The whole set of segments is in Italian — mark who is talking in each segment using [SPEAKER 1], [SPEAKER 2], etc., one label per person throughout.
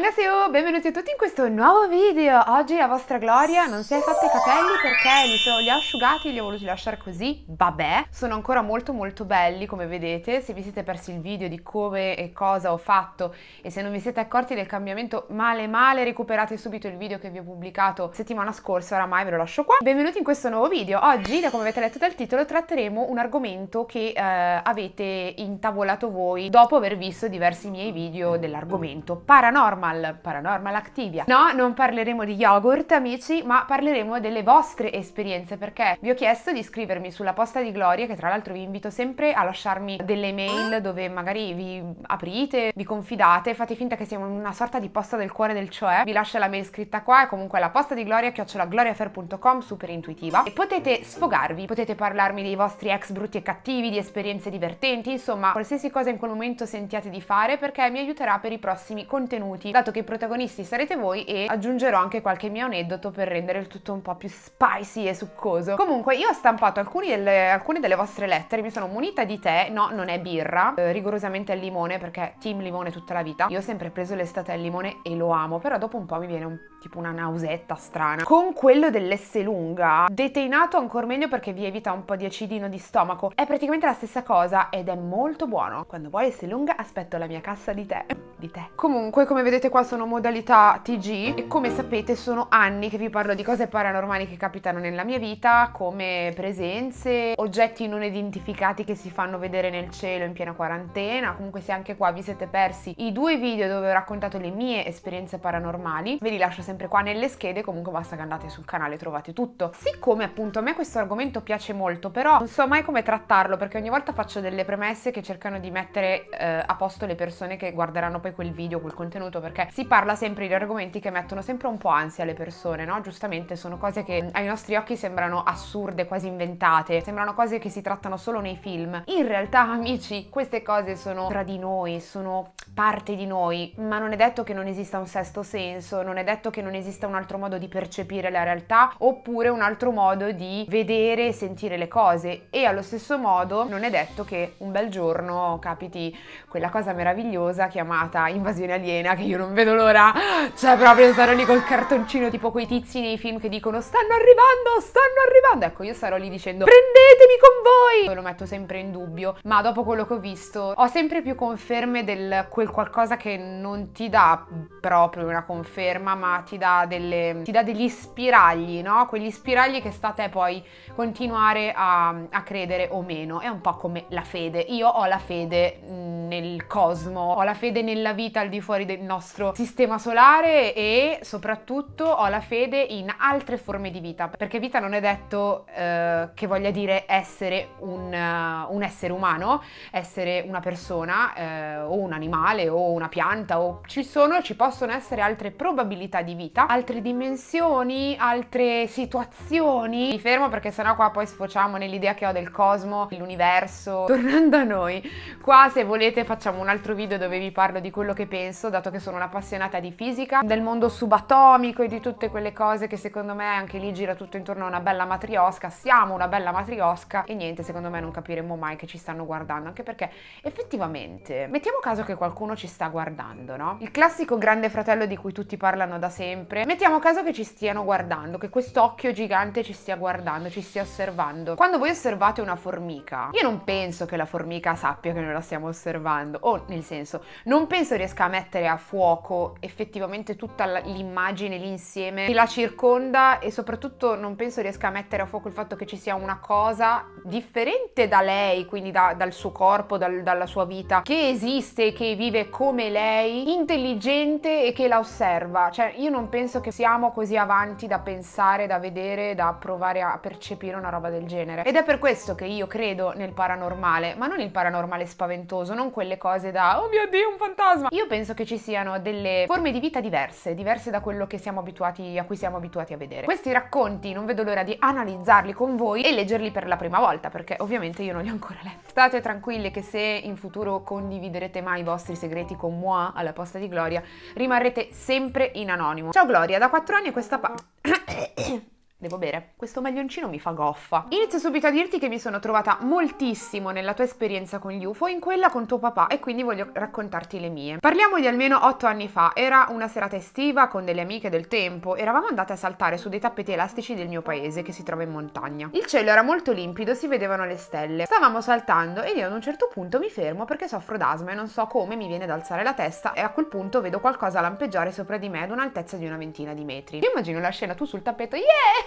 [SPEAKER 1] Annyeonghaseyo, benvenuti a tutti in questo nuovo video! Oggi la vostra Gloria non si è fatta i capelli perché li, so, li ho asciugati, e li ho voluti lasciare così, vabbè. Sono ancora molto molto belli come vedete, se vi siete persi il video di come e cosa ho fatto e se non vi siete accorti del cambiamento male male recuperate subito il video che vi ho pubblicato settimana scorsa, oramai ve lo lascio qua. Benvenuti in questo nuovo video, oggi da come avete letto dal titolo tratteremo un argomento che eh, avete intavolato voi dopo aver visto diversi miei video dell'argomento paranorma paranormal, paranormal activia. No, non parleremo di yogurt amici, ma parleremo delle vostre esperienze perché vi ho chiesto di scrivermi sulla posta di Gloria, che tra l'altro vi invito sempre a lasciarmi delle mail dove magari vi aprite, vi confidate, fate finta che sia una sorta di posta del cuore del cioè, vi lascio la mail scritta qua è comunque la posta di Gloria chiocciolagloriafer.com super intuitiva e potete sfogarvi, potete parlarmi dei vostri ex brutti e cattivi, di esperienze divertenti, insomma qualsiasi cosa in quel momento sentiate di fare perché mi aiuterà per i prossimi contenuti dato che i protagonisti sarete voi e aggiungerò anche qualche mio aneddoto per rendere il tutto un po' più spicy e succoso. Comunque io ho stampato delle, alcune delle vostre lettere, mi sono munita di tè, no non è birra, eh, rigorosamente al limone perché team limone tutta la vita. Io ho sempre preso l'estate al limone e lo amo, però dopo un po' mi viene un, tipo una nausetta strana. Con quello dell'esse lunga, deteinato ancora meglio perché vi evita un po' di acidino di stomaco, è praticamente la stessa cosa ed è molto buono. Quando vuoi esse lunga aspetto la mia cassa di tè. Di tè. Comunque come vedete vedete qua sono modalità TG e come sapete sono anni che vi parlo di cose paranormali che capitano nella mia vita, come presenze, oggetti non identificati che si fanno vedere nel cielo in piena quarantena. Comunque se anche qua vi siete persi i due video dove ho raccontato le mie esperienze paranormali, ve li lascio sempre qua nelle schede, comunque basta che andate sul canale e trovate tutto. Siccome appunto a me questo argomento piace molto, però non so mai come trattarlo perché ogni volta faccio delle premesse che cercano di mettere eh, a posto le persone che guarderanno poi quel video, quel contenuto perché si parla sempre di argomenti che mettono sempre un po' ansia alle persone, no? Giustamente sono cose che ai nostri occhi sembrano assurde, quasi inventate, sembrano cose che si trattano solo nei film. In realtà, amici, queste cose sono tra di noi, sono parte di noi, ma non è detto che non esista un sesto senso, non è detto che non esista un altro modo di percepire la realtà oppure un altro modo di vedere e sentire le cose e allo stesso modo non è detto che un bel giorno capiti quella cosa meravigliosa chiamata invasione aliena che io non vedo l'ora. Cioè, proprio sarò lì col cartoncino, tipo quei tizi nei film che dicono stanno arrivando, stanno arrivando. Ecco, io sarò lì dicendo prendetemi con voi. Io lo metto sempre in dubbio, ma dopo quello che ho visto ho sempre più conferme del quel qualcosa che non ti dà proprio una conferma, ma ti dà, delle, ti dà degli spiragli, no? Quegli spiragli che sta a te poi continuare a, a credere o meno. È un po' come la fede. Io ho la fede mm, nel cosmo, ho la fede nella vita al di fuori del nostro nostro sistema solare e soprattutto ho la fede in altre forme di vita, perché vita non è detto eh, che voglia dire essere un, uh, un, essere umano, essere una persona eh, o un animale o una pianta o ci sono, ci possono essere altre probabilità di vita, altre dimensioni, altre situazioni. Mi fermo perché sennò qua poi sfociamo nell'idea che ho del cosmo, l'universo. Tornando a noi, qua se volete facciamo un altro video dove vi parlo di quello che penso, dato che sono un'appassionata di fisica, del mondo subatomico e di tutte quelle cose che secondo me anche lì gira tutto intorno a una bella matriosca, siamo una bella matriosca e niente, secondo me non capiremo mai che ci stanno guardando, anche perché effettivamente, mettiamo caso che qualcuno ci sta guardando, no? Il classico grande fratello di cui tutti parlano da sempre, mettiamo caso che ci stiano guardando, che quest'occhio gigante ci stia guardando, ci stia osservando. Quando voi osservate una formica, io non penso che la formica sappia che noi la stiamo osservando, o nel senso, non penso riesca a mettere a fuoco fuoco effettivamente tutta l'immagine, l'insieme che la circonda e soprattutto non penso riesca a mettere a fuoco il fatto che ci sia una cosa differente da lei, quindi da, dal suo corpo, dal, dalla sua vita, che esiste, che vive come lei, intelligente e che la osserva. Cioè io non penso che siamo così avanti da pensare, da vedere, da provare a percepire una roba del genere. Ed è per questo che io credo nel paranormale, ma non il paranormale spaventoso, non quelle cose da oh mio dio un fantasma. Io penso che ci siano delle forme di vita diverse, diverse da quello abituati, a cui siamo abituati a vedere. Questi racconti non vedo l'ora di analizzarli con voi e leggerli per la prima volta, perché ovviamente io non li ho ancora letti. State tranquilli che se in futuro condividerete mai i vostri segreti con moi alla posta di Gloria, rimarrete sempre in anonimo. Ciao Gloria, da 4 anni a questa pa... Devo bere. Questo maglioncino mi fa goffa. Inizio subito a dirti che mi sono trovata moltissimo nella tua esperienza con gli UFO, in quella con tuo papà, e quindi voglio raccontarti le mie. Parliamo di almeno otto anni fa. Era una serata estiva con delle amiche del tempo. Eravamo andate a saltare su dei tappeti elastici del mio paese, che si trova in montagna. Il cielo era molto limpido, si vedevano le stelle. Stavamo saltando ed io ad un certo punto mi fermo perché soffro d'asma e non so come mi viene ad alzare la testa e a quel punto vedo qualcosa lampeggiare sopra di me ad un'altezza di una ventina di metri. Io immagino la scena tu sul tappeto, yeah!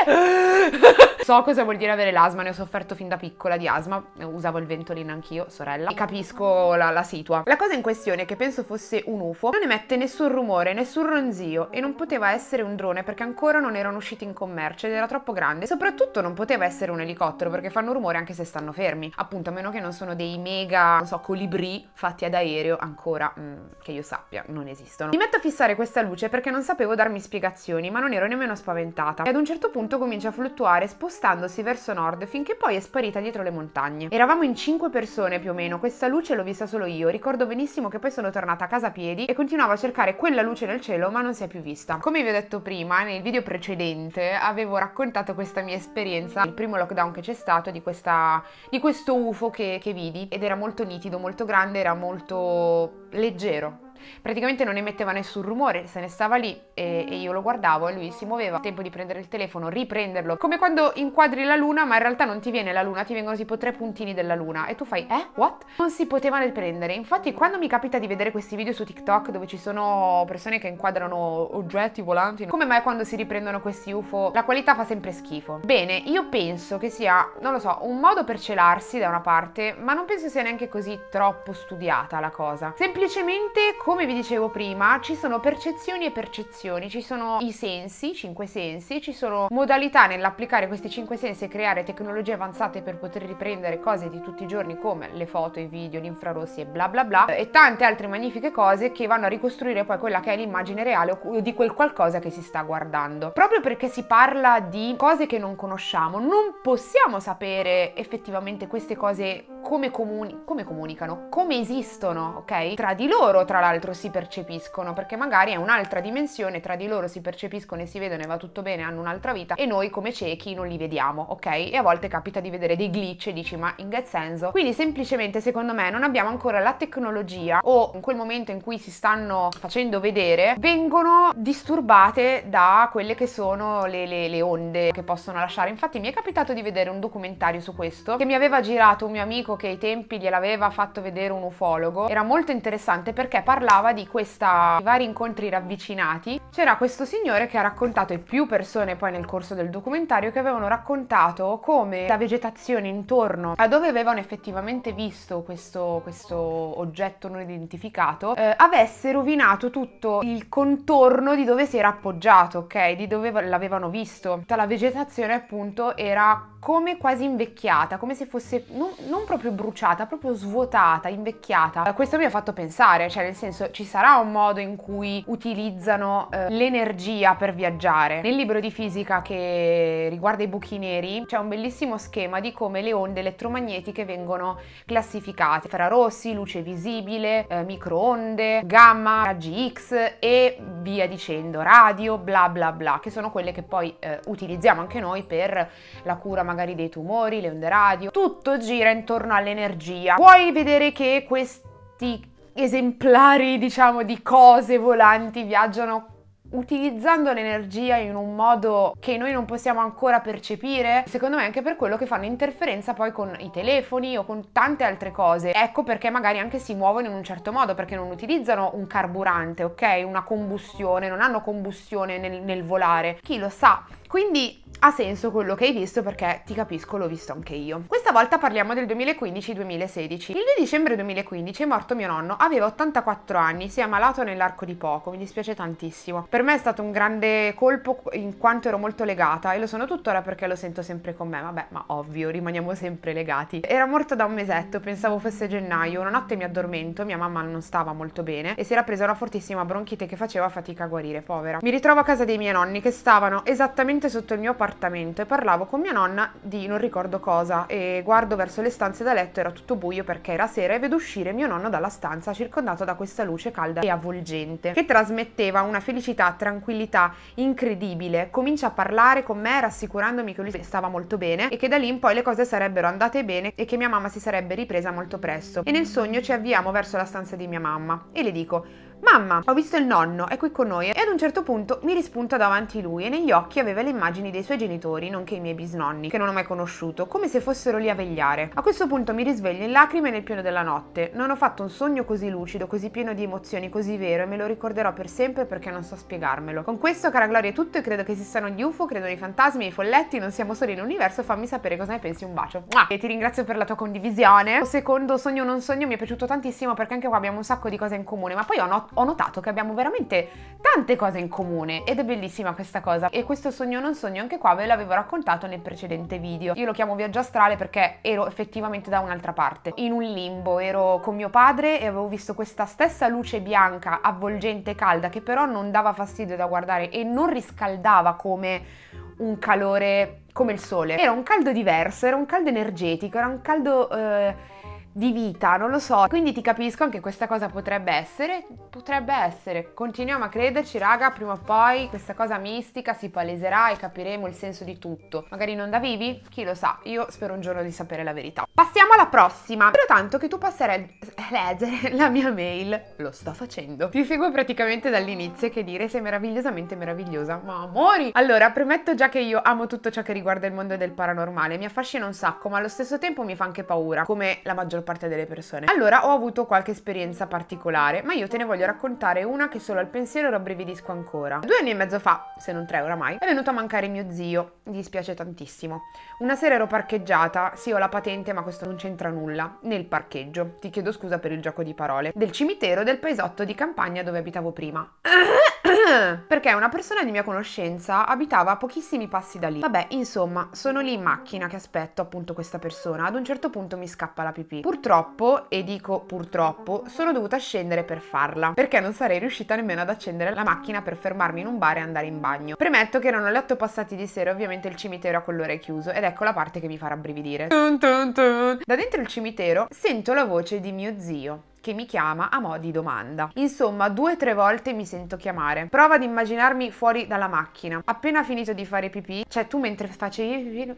[SPEAKER 1] so cosa vuol dire avere l'asma, ne ho sofferto fin da piccola di asma, usavo il ventolino anch'io, sorella, e capisco la, la situa. La cosa in questione, che penso fosse un UFO, non emette nessun rumore, nessun ronzio e non poteva essere un drone perché ancora non erano usciti in commercio ed era troppo grande. Soprattutto non poteva essere un elicottero perché fanno rumore anche se stanno fermi, appunto a meno che non sono dei mega, non so, colibri fatti ad aereo, ancora mm, che io sappia, non esistono. Mi metto a fissare questa luce perché non sapevo darmi spiegazioni, ma non ero nemmeno spaventata. Ed un certo punto comincia a fluttuare spostandosi verso nord finché poi è sparita dietro le montagne. Eravamo in 5 persone più o meno, questa luce l'ho vista solo io, ricordo benissimo che poi sono tornata a casa a piedi e continuavo a cercare quella luce nel cielo ma non si è più vista. Come vi ho detto prima, nel video precedente avevo raccontato questa mia esperienza, il primo lockdown che c'è stato di, questa, di questo UFO che, che vidi ed era molto nitido, molto grande, era molto leggero Praticamente non emetteva nessun rumore, se ne stava lì e, e io lo guardavo e lui si muoveva. Tempo di prendere il telefono, riprenderlo. Come quando inquadri la luna, ma in realtà non ti viene la luna, ti vengono tipo tre puntini della luna e tu fai "Eh? What?". Non si poteva riprendere. Infatti, quando mi capita di vedere questi video su TikTok dove ci sono persone che inquadrano oggetti volanti, come mai quando si riprendono questi UFO la qualità fa sempre schifo? Bene, io penso che sia, non lo so, un modo per celarsi da una parte, ma non penso sia neanche così troppo studiata la cosa. Semplicemente come vi dicevo prima, ci sono percezioni e percezioni, ci sono i sensi, cinque sensi, ci sono modalità nell'applicare questi cinque sensi e creare tecnologie avanzate per poter riprendere cose di tutti i giorni come le foto, i video, gli infrarossi e bla bla bla e tante altre magnifiche cose che vanno a ricostruire poi quella che è l'immagine reale o di quel qualcosa che si sta guardando. Proprio perché si parla di cose che non conosciamo, non possiamo sapere effettivamente queste cose come, comuni- come comunicano, come esistono, ok? Tra di loro, tra l'altro, si percepiscono, perché magari è un'altra dimensione, tra di loro si percepiscono e si vedono e va tutto bene, hanno un'altra vita, e noi come ciechi non li vediamo, ok? E a volte capita di vedere dei glitch e dici, ma in che senso? Quindi semplicemente, secondo me, non abbiamo ancora la tecnologia o in quel momento in cui si stanno facendo vedere, vengono disturbate da quelle che sono le, le, le onde che possono lasciare. Infatti mi è capitato di vedere un documentario su questo che mi aveva girato un mio amico amico che ai tempi gliel'aveva fatto vedere un ufologo, era molto interessante perché parlava di questi vari incontri ravvicinati. C'era questo signore che ha raccontato, e più persone poi nel corso del documentario, che avevano raccontato come la vegetazione intorno a dove avevano effettivamente visto questo, questo oggetto non identificato eh, avesse rovinato tutto il contorno di dove si era appoggiato, ok? Di dove l'avevano visto. Tutta la vegetazione appunto era come quasi invecchiata, come se fosse non, non proprio proprio bruciata, proprio svuotata, invecchiata. Eh, questo mi ha fatto pensare, cioè nel senso ci sarà un modo in cui utilizzano eh, l'energia per viaggiare. Nel libro di fisica che riguarda i buchi neri c'è un bellissimo schema di come le onde elettromagnetiche vengono classificate. Infrarossi, luce visibile, eh, microonde, gamma, raggi X e via dicendo, radio, bla bla bla, che sono quelle che poi eh, utilizziamo anche noi per la cura magari dei tumori, le onde radio. Tutto gira intorno attorno all'energia. Puoi vedere che questi esemplari, diciamo, di cose volanti viaggiano utilizzando l'energia in un modo che noi non possiamo ancora percepire, secondo me anche per quello che fanno interferenza poi con i telefoni o con tante altre cose. Ecco perché magari anche si muovono in un certo modo, perché non utilizzano un carburante, ok? Una combustione, non hanno combustione nel, nel volare. Chi lo sa? Quindi ha senso quello che hai visto perché ti capisco, l'ho visto anche io. Questa volta parliamo del 2015-2016. Il 2 dicembre 2015 è morto mio nonno, aveva 84 anni, si è ammalato nell'arco di poco, mi dispiace tantissimo. Per me è stato un grande colpo in quanto ero molto legata e lo sono tuttora perché lo sento sempre con me, vabbè, ma ovvio, rimaniamo sempre legati. Era morto da un mesetto, pensavo fosse gennaio, una notte mi addormento, mia mamma non stava molto bene e si era presa una fortissima bronchite che faceva fatica a guarire, povera. Mi ritrovo a casa dei miei nonni che stavano esattamente direttamente sotto il mio appartamento e parlavo con mia nonna di non ricordo cosa e guardo verso le stanze da letto, era tutto buio perché era sera e vedo uscire mio nonno dalla stanza circondato da questa luce calda e avvolgente che trasmetteva una felicità, tranquillità incredibile. Comincia a parlare con me rassicurandomi che lui stava molto bene e che da lì in poi le cose sarebbero andate bene e che mia mamma si sarebbe ripresa molto presto. E nel sogno ci avviamo verso la stanza di mia mamma e le dico Mamma, ho visto il nonno, è qui con noi e ad un certo punto mi rispunta davanti lui e negli occhi aveva le immagini dei suoi genitori, nonché i miei bisnonni, che non ho mai conosciuto, come se fossero lì a vegliare. A questo punto mi risveglio in lacrime nel pieno della notte. Non ho fatto un sogno così lucido, così pieno di emozioni, così vero e me lo ricorderò per sempre perché non so spiegarmelo. Con questo, cara Gloria, è tutto e credo che esistano gli UFO, credo nei fantasmi, ai folletti, non siamo soli in universo, fammi sapere cosa ne pensi, un bacio. E ti ringrazio per la tua condivisione. Il secondo sogno non sogno mi è piaciuto tantissimo perché anche qua abbiamo un sacco di cose in comune, ma poi ho notte ho notato che abbiamo veramente tante cose in comune ed è bellissima questa cosa e questo sogno non sogno anche qua ve l'avevo raccontato nel precedente video. Io lo chiamo viaggio astrale perché ero effettivamente da un'altra parte, in un limbo, ero con mio padre e avevo visto questa stessa luce bianca avvolgente e calda che però non dava fastidio da guardare e non riscaldava come un calore come il sole. Era un caldo diverso, era un caldo energetico, era un caldo... Eh di vita, non lo so. Quindi ti capisco anche questa cosa potrebbe essere, potrebbe essere. Continuiamo a crederci, raga, prima o poi questa cosa mistica si paleserà e capiremo il senso di tutto. Magari non da vivi, chi lo sa. Io spero un giorno di sapere la verità. Passiamo alla prossima. Spero tanto che tu passerai a leggere la mia mail. Lo sto facendo. Ti seguo praticamente dall'inizio che dire sei meravigliosamente meravigliosa. Ma amori! Allora, premetto già che io amo tutto ciò che riguarda il mondo del paranormale. Mi affascina un sacco, ma allo stesso tempo mi fa anche paura, come la maggior maggior parte delle persone. Allora ho avuto qualche esperienza particolare, ma io te ne voglio raccontare una che solo al pensiero rabbrividisco ancora. Due anni e mezzo fa, se non tre oramai, è venuto a mancare mio zio, mi dispiace tantissimo. Una sera ero parcheggiata, sì ho la patente ma questo non c'entra nulla, nel parcheggio, ti chiedo scusa per il gioco di parole, del cimitero del paesotto di campagna dove abitavo prima. perché una persona di mia conoscenza abitava a pochissimi passi da lì. Vabbè, insomma, sono lì in macchina che aspetto appunto questa persona. Ad un certo punto mi scappa la pipì. Purtroppo, e dico purtroppo, sono dovuta scendere per farla, perché non sarei riuscita nemmeno ad accendere la macchina per fermarmi in un bar e andare in bagno. Premetto che erano le 8 passati di sera, ovviamente il cimitero a quell'ora è chiuso ed ecco la parte che mi farà rabbrividire. Da dentro il cimitero sento la voce di mio zio che mi chiama a mo' di domanda. Insomma, due o tre volte mi sento chiamare. Prova ad immaginarmi fuori dalla macchina. Appena finito di fare pipì, cioè tu mentre facevi pipì,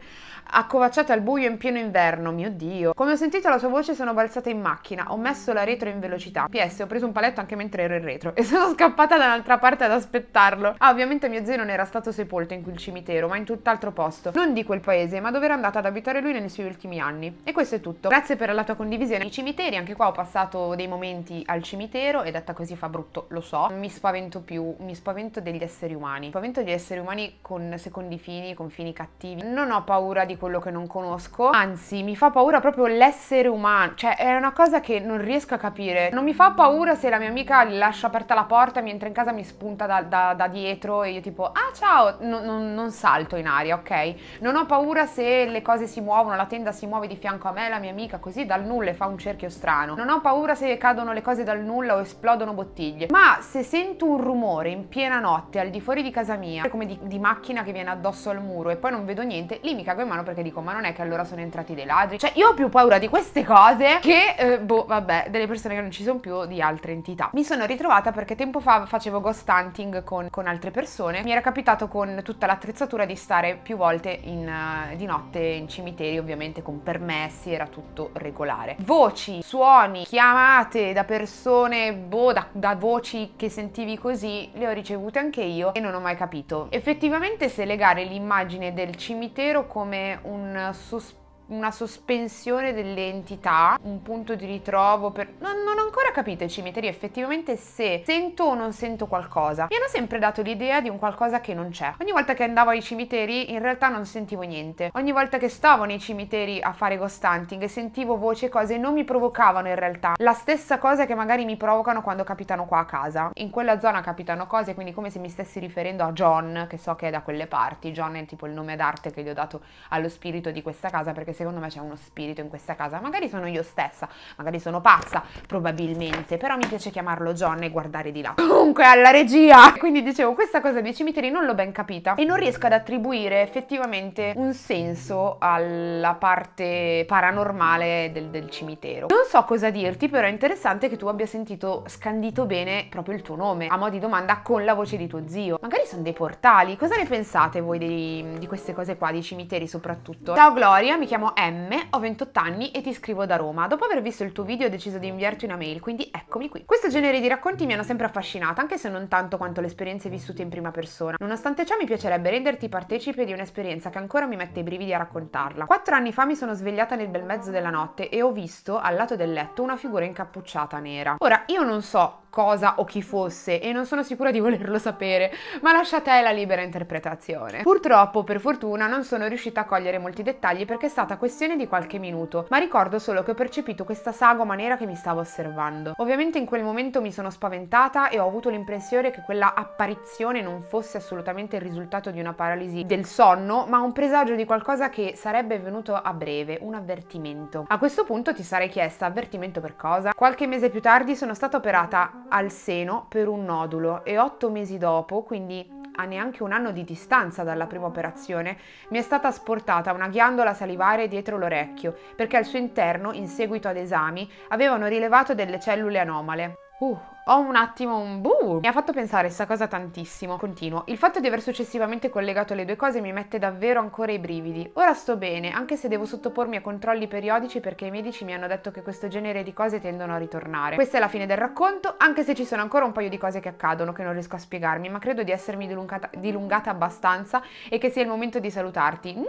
[SPEAKER 1] accovacciata al buio in pieno inverno, mio Dio. Come ho sentito la sua voce sono balzata in macchina, ho messo la retro in velocità. PS, ho preso un paletto anche mentre ero in retro e sono scappata da un'altra parte ad aspettarlo. Ah, ovviamente mio zio non era stato sepolto in quel cimitero, ma in tutt'altro posto. Non di quel paese, ma dove era andato ad abitare lui nei suoi ultimi anni. E questo è tutto. Grazie per la tua condivisione. I cimiteri, anche qua ho passato dei momenti al cimitero e detta così fa brutto, lo so. Mi spavento più, mi spavento degli esseri umani. spavento degli esseri umani con secondi fini, con fini cattivi. Non ho paura di quello che non conosco, anzi mi fa paura proprio l'essere umano. Cioè è una cosa che non riesco a capire. Non mi fa paura se la mia amica lascia aperta la porta, mi entra in casa, mi spunta da, da, da dietro e io tipo, ah ciao, no, no, non salto in aria, ok? Non ho paura se le cose si muovono, la tenda si muove di fianco a me, la mia amica, così dal nulla e fa un cerchio strano. Non ho paura se se cadono le cose dal nulla o esplodono bottiglie, ma se sento un rumore in piena notte al di fuori di casa mia, come di, di macchina che viene addosso al muro e poi non vedo niente, lì mi cago in mano perché dico ma non è che allora sono entrati dei ladri. Cioè io ho più paura di queste cose che, eh, boh, vabbè, delle persone che non ci sono più, di altre entità. Mi sono ritrovata perché tempo fa facevo ghost hunting con, con altre persone, mi era capitato con tutta l'attrezzatura di stare più volte in, uh, di notte in cimiteri, ovviamente con permessi, era tutto regolare. Voci, suoni, chiamate inviate da persone, boh, da, da voci che sentivi così, le ho ricevute anche io e non ho mai capito. Effettivamente se legare l'immagine del cimitero come un sospetto una sospensione delle entità, un punto di ritrovo per... Non, non ho ancora capito i cimiteri effettivamente se sento o non sento qualcosa. Mi hanno sempre dato l'idea di un qualcosa che non c'è. Ogni volta che andavo ai cimiteri in realtà non sentivo niente. Ogni volta che stavo nei cimiteri a fare ghost hunting sentivo voci e cose non mi provocavano in realtà. La stessa cosa che magari mi provocano quando capitano qua a casa. In quella zona capitano cose, quindi come se mi stessi riferendo a John, che so che è da quelle parti. John è tipo il nome d'arte che gli ho dato allo spirito di questa casa perché perché secondo me c'è uno spirito in questa casa. Magari sono io stessa, magari sono pazza, probabilmente, però mi piace chiamarlo John e guardare di là. Comunque alla regia! Quindi dicevo, questa cosa dei cimiteri non l'ho ben capita e non riesco ad attribuire effettivamente un senso alla parte paranormale del, del cimitero. Non so cosa dirti, però è interessante che tu abbia sentito scandito bene proprio il tuo nome, a mo' di domanda con la voce di tuo zio. Magari sono dei portali, cosa ne pensate voi dei, di queste cose qua, dei cimiteri soprattutto? Ciao Gloria, mi chiamo chiamo M, ho 28 anni e ti scrivo da Roma. Dopo aver visto il tuo video ho deciso di inviarti una mail, quindi eccomi qui. Questo genere di racconti mi hanno sempre affascinata, anche se non tanto quanto le esperienze vissute in prima persona. Nonostante ciò mi piacerebbe renderti partecipe di un'esperienza che ancora mi mette i brividi a raccontarla. Quattro anni fa mi sono svegliata nel bel mezzo della notte e ho visto, al lato del letto, una figura incappucciata nera. Ora, io non so cosa o chi fosse e non sono sicura di volerlo sapere, ma lasciate la libera interpretazione. Purtroppo, per fortuna, non sono riuscita a cogliere molti dettagli perché è stata questione di qualche minuto, ma ricordo solo che ho percepito questa sagoma nera che mi stava osservando. Ovviamente in quel momento mi sono spaventata e ho avuto l'impressione che quella apparizione non fosse assolutamente il risultato di una paralisi del sonno, ma un presagio di qualcosa che sarebbe venuto a breve, un avvertimento. A questo punto ti sarei chiesta avvertimento per cosa? Qualche mese più tardi sono stata operata al seno per un nodulo e otto mesi dopo, quindi a neanche un anno di distanza dalla prima operazione, mi è stata asportata una ghiandola salivare dietro l'orecchio, perché al suo interno, in seguito ad esami, avevano rilevato delle cellule anomale. Uh, ho un attimo un buh! Mi ha fatto pensare questa cosa tantissimo. Continuo. Il fatto di aver successivamente collegato le due cose mi mette davvero ancora i brividi. Ora sto bene, anche se devo sottopormi a controlli periodici perché i medici mi hanno detto che questo genere di cose tendono a ritornare. Questa è la fine del racconto, anche se ci sono ancora un paio di cose che accadono che non riesco a spiegarmi, ma credo di essermi dilungata, dilungata abbastanza e che sia il momento di salutarti. No!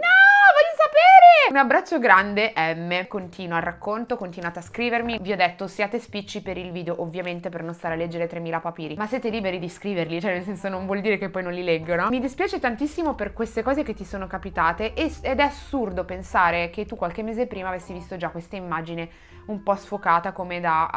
[SPEAKER 1] Un abbraccio grande M, continua il racconto, continuate a scrivermi, vi ho detto siate spicci per il video ovviamente per non stare a leggere 3000 papiri, ma siete liberi di scriverli, cioè nel senso non vuol dire che poi non li leggono. Mi dispiace tantissimo per queste cose che ti sono capitate ed è assurdo pensare che tu qualche mese prima avessi visto già questa immagine un po' sfocata come da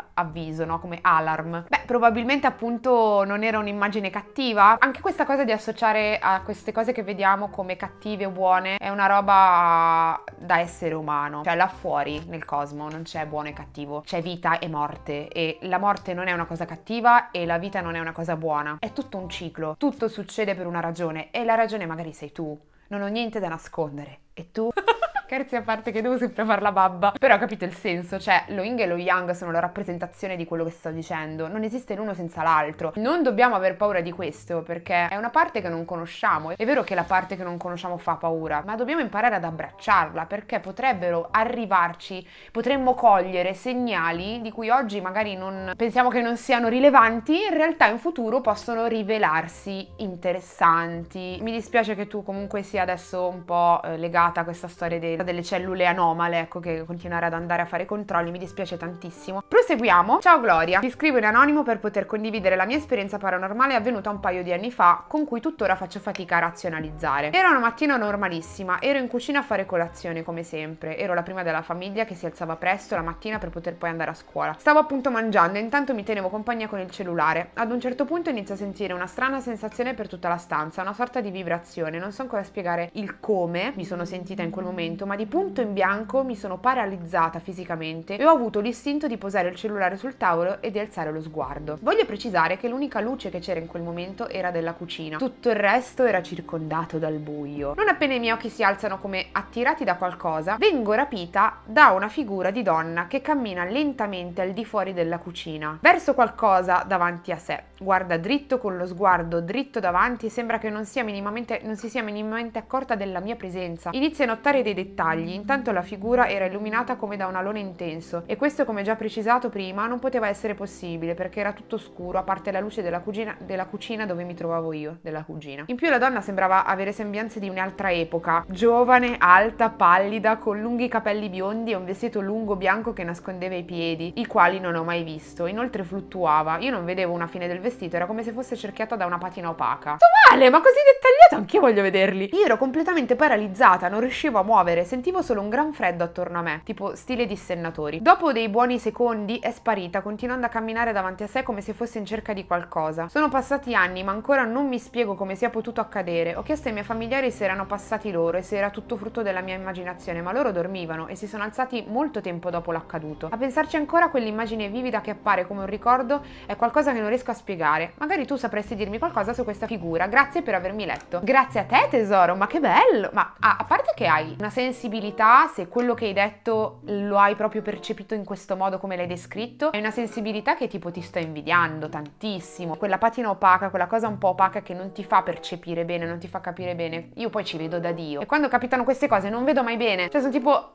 [SPEAKER 1] uh, avviso, no? come alarm. Beh, probabilmente appunto non era un'immagine cattiva. Anche questa cosa di associare a queste cose che vediamo come cattive o buone è una roba da essere umano. Cioè là fuori nel cosmo non c'è buono e cattivo, c'è vita e morte e la morte non è una cosa cattiva e la vita non è una cosa buona. È tutto un ciclo, tutto succede per una ragione e la ragione magari sei tu. Non ho niente da nascondere. E tu? Scherzi a parte che devo sempre fare la babba. Però ho capito il senso, cioè lo Ying e lo Yang sono la rappresentazione di quello che sto dicendo. Non esiste l'uno senza l'altro. Non dobbiamo aver paura di questo perché è una parte che non conosciamo. È vero che la parte che non conosciamo fa paura, ma dobbiamo imparare ad abbracciarla perché potrebbero arrivarci, potremmo cogliere segnali di cui oggi magari non pensiamo che non siano rilevanti, in realtà in futuro possono rivelarsi interessanti. Mi dispiace che tu comunque sia adesso un po' eh, legata a questa storia dei delle, cellule anomale, ecco, che continuare ad andare a fare controlli, mi dispiace tantissimo. Proseguiamo. Ciao Gloria, ti scrivo in anonimo per poter condividere la mia esperienza paranormale avvenuta un paio di anni fa, con cui tuttora faccio fatica a razionalizzare. Era una mattina normalissima, ero in cucina a fare colazione come sempre, ero la prima della famiglia che si alzava presto la mattina per poter poi andare a scuola. Stavo appunto mangiando e intanto mi tenevo compagnia con il cellulare. Ad un certo punto inizio a sentire una strana sensazione per tutta la stanza, una sorta di vibrazione, non so ancora spiegare il come mi sono sentita in quel momento, momento, ma di punto in bianco mi sono paralizzata fisicamente e ho avuto l'istinto di posare il cellulare sul tavolo e di alzare lo sguardo. Voglio precisare che l'unica luce che c'era in quel momento era della cucina, tutto il resto era circondato dal buio. Non appena i miei occhi si alzano come attirati da qualcosa, vengo rapita da una figura di donna che cammina lentamente al di fuori della cucina, verso qualcosa davanti a sé. Guarda dritto con lo sguardo dritto davanti e sembra che non, non si sia minimamente accorta della mia presenza. Inizia a notare dei dettagli dettagli, intanto la figura era illuminata come da un alone intenso e questo come già precisato prima non poteva essere possibile perché era tutto scuro a parte la luce della, cugina, della cucina dove mi trovavo io, della cugina. In più la donna sembrava avere sembianze di un'altra epoca, giovane, alta, pallida, con lunghi capelli biondi e un vestito lungo bianco che nascondeva i piedi, i quali non ho mai visto, inoltre fluttuava, io non vedevo una fine del vestito, era come se fosse cerchiata da una patina opaca. Sto male, ma così dettagliato anch'io voglio vederli! Io ero completamente paralizzata, non riuscivo a muovere sentivo solo un gran freddo attorno a me, tipo stile dissennatori. Dopo dei buoni secondi è sparita, continuando a camminare davanti a sé come se fosse in cerca di qualcosa. Sono passati anni, ma ancora non mi spiego come sia potuto accadere. Ho chiesto ai miei familiari se erano passati loro e se era tutto frutto della mia immaginazione, ma loro dormivano e si sono alzati molto tempo dopo l'accaduto. A pensarci ancora quell'immagine vivida che appare come un ricordo è qualcosa che non riesco a spiegare. Magari tu sapresti dirmi qualcosa su questa figura. Grazie per avermi letto. Grazie a te tesoro, ma che bello! Ma ah, a parte che hai una sensazione sensibilità, se quello che hai detto lo hai proprio percepito in questo modo come l'hai descritto, è una sensibilità che tipo ti sto invidiando tantissimo, quella patina opaca, quella cosa un po' opaca che non ti fa percepire bene, non ti fa capire bene. Io poi ci vedo da Dio. E quando capitano queste cose non vedo mai bene, cioè sono tipo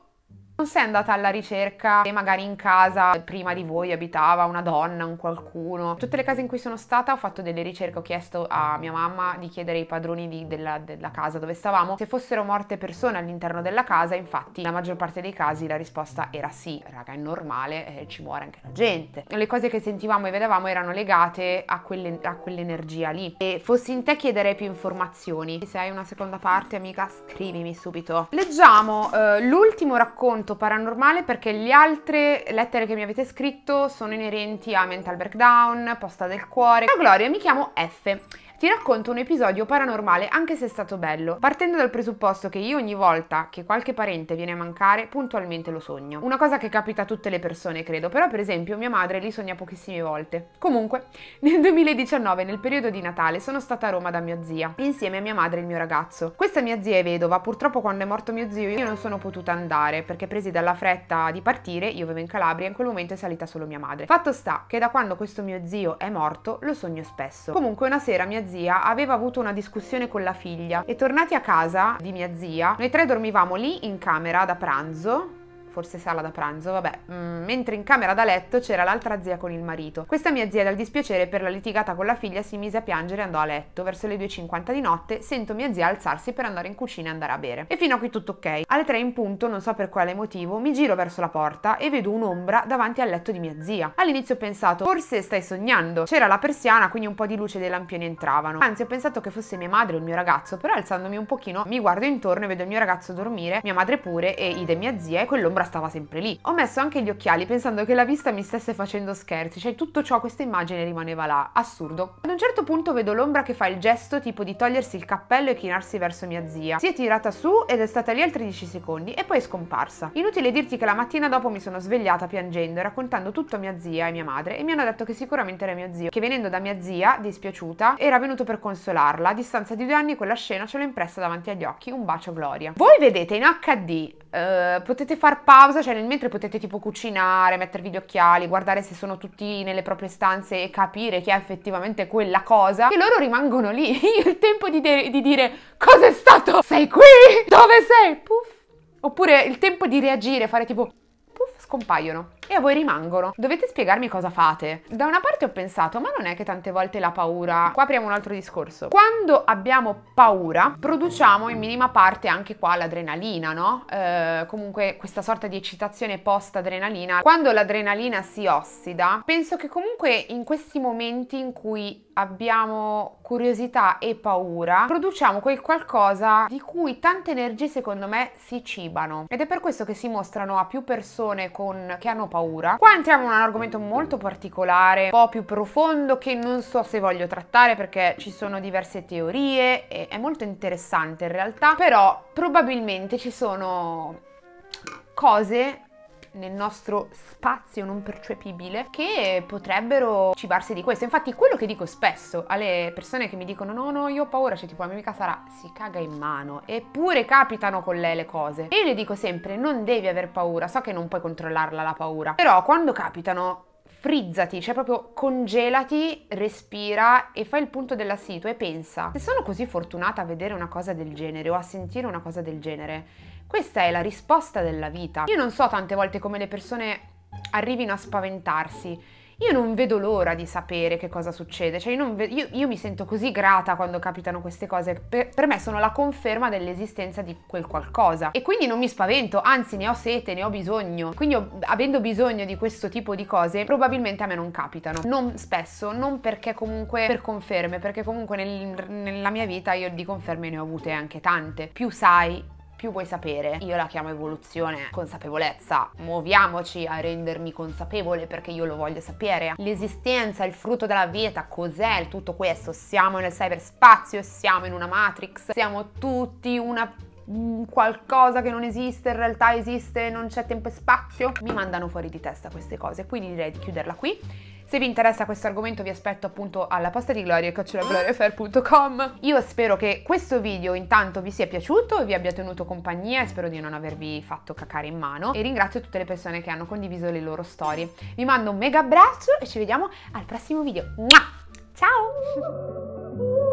[SPEAKER 1] non sei andata alla ricerca e magari in casa prima di voi abitava una donna, un qualcuno. Tutte le case in cui sono stata ho fatto delle ricerche, ho chiesto a mia mamma di chiedere ai padroni di, della, della casa dove stavamo se fossero morte persone all'interno della casa, infatti la maggior parte dei casi la risposta era sì, raga è normale, eh, ci muore anche la gente. Le cose che sentivamo e vedevamo erano legate a, quelle, a quell'energia lì. E fossi in te chiederei più informazioni. Se hai una seconda parte amica scrivimi subito. Leggiamo eh, l'ultimo racconto tanto paranormale perché le altre lettere che mi avete scritto sono inerenti a mental breakdown, posta del cuore. Ciao Gloria, mi chiamo F ti racconto un episodio paranormale anche se è stato bello, partendo dal presupposto che io ogni volta che qualche parente viene a mancare puntualmente lo sogno. Una cosa che capita a tutte le persone credo, però per esempio mia madre li sogna pochissime volte. Comunque, nel 2019, nel periodo di Natale, sono stata a Roma da mia zia, insieme a mia madre e il mio ragazzo. Questa mia zia è vedova, purtroppo quando è morto mio zio io non sono potuta andare perché presi dalla fretta di partire, io vivo in Calabria, in quel momento è salita solo mia madre. Fatto sta che da quando questo mio zio è morto lo sogno spesso. Comunque una sera mia zia zia aveva avuto una discussione con la figlia e tornati a casa di mia zia, noi tre dormivamo lì in camera da pranzo forse sala da pranzo, vabbè, mm, mentre in camera da letto c'era l'altra zia con il marito. Questa mia zia dal dispiacere per la litigata con la figlia si mise a piangere e andò a letto. Verso le 2.50 di notte sento mia zia alzarsi per andare in cucina e andare a bere. E fino a qui tutto ok. Alle 3 in punto, non so per quale motivo, mi giro verso la porta e vedo un'ombra davanti al letto di mia zia. All'inizio ho pensato, forse stai sognando. C'era la persiana, quindi un po' di luce dei lampioni entravano. Anzi, ho pensato che fosse mia madre o il mio ragazzo, però alzandomi un pochino mi guardo intorno e vedo il mio ragazzo dormire, mia madre pure e Ide mia zia e quell'ombra ombra stava sempre lì. Ho messo anche gli occhiali pensando che la vista mi stesse facendo scherzi, cioè tutto ciò, questa immagine rimaneva là, assurdo. Ad un certo punto vedo l'ombra che fa il gesto tipo di togliersi il cappello e chinarsi verso mia zia. Si è tirata su ed è stata lì altri 10 secondi e poi è scomparsa. Inutile dirti che la mattina dopo mi sono svegliata piangendo e raccontando tutto a mia zia e mia madre e mi hanno detto che sicuramente era mio zio, che venendo da mia zia, dispiaciuta, era venuto per consolarla. A distanza di due anni quella scena ce l'ho impressa davanti agli occhi, un bacio Gloria. Voi vedete in HD, uh, eh, potete far parte pausa, cioè nel mentre potete tipo cucinare, mettervi gli occhiali, guardare se sono tutti nelle proprie stanze e capire chi è effettivamente quella cosa, e loro rimangono lì. il tempo di, de- di dire cos'è stato? Sei qui? Dove sei? Puff. Oppure il tempo di reagire, fare tipo puff, scompaiono e a voi rimangono. Dovete spiegarmi cosa fate. Da una parte ho pensato, ma non è che tante volte la paura... Qua apriamo un altro discorso. Quando abbiamo paura, produciamo in minima parte anche qua l'adrenalina, no? Eh, comunque questa sorta di eccitazione post-adrenalina. Quando l'adrenalina si ossida, penso che comunque in questi momenti in cui abbiamo curiosità e paura, produciamo quel qualcosa di cui tante energie secondo me si cibano. Ed è per questo che si mostrano a più persone con... che hanno paura paura. Qua entriamo in un argomento molto particolare, un po' più profondo che non so se voglio trattare perché ci sono diverse teorie e è molto interessante in realtà, però probabilmente ci sono cose nel nostro spazio non percepibile che potrebbero cibarsi di questo. Infatti quello che dico spesso alle persone che mi dicono no no io ho paura, cioè tipo la mia amica Sara si caga in mano, eppure capitano con lei le cose. E io le dico sempre non devi aver paura, so che non puoi controllarla la paura, però quando capitano frizzati, cioè proprio congelati, respira e fai il punto della situa e pensa, se sono così fortunata a vedere una cosa del genere o a sentire una cosa del genere, questa è la risposta della vita. Io non so tante volte come le persone arrivino a spaventarsi. Io non vedo l'ora di sapere che cosa succede, cioè io, io, io mi sento così grata quando capitano queste cose, per, per me sono la conferma dell'esistenza di quel qualcosa e quindi non mi spavento, anzi ne ho sete, ne ho bisogno, quindi ho, avendo bisogno di questo tipo di cose probabilmente a me non capitano, non spesso, non perché comunque per conferme, perché comunque nel, nella mia vita io di conferme ne ho avute anche tante, più sai più vuoi sapere. Io la chiamo evoluzione, consapevolezza. Muoviamoci a rendermi consapevole perché io lo voglio sapere. L'esistenza, il frutto della vita, cos'è tutto questo? Siamo nel cyberspazio, siamo in una matrix, siamo tutti una mm, qualcosa che non esiste, in realtà esiste, non c'è tempo e spazio. Mi mandano fuori di testa queste cose, quindi direi di chiuderla qui. Se vi interessa questo argomento vi aspetto appunto alla pasta di gloria chiocciolagloriafair.com. Io spero che questo video intanto vi sia piaciuto, vi abbia tenuto compagnia e spero di non avervi fatto cacare in mano e ringrazio tutte le persone che hanno condiviso le loro storie. Vi mando un mega abbraccio e ci vediamo al prossimo video. Ciao!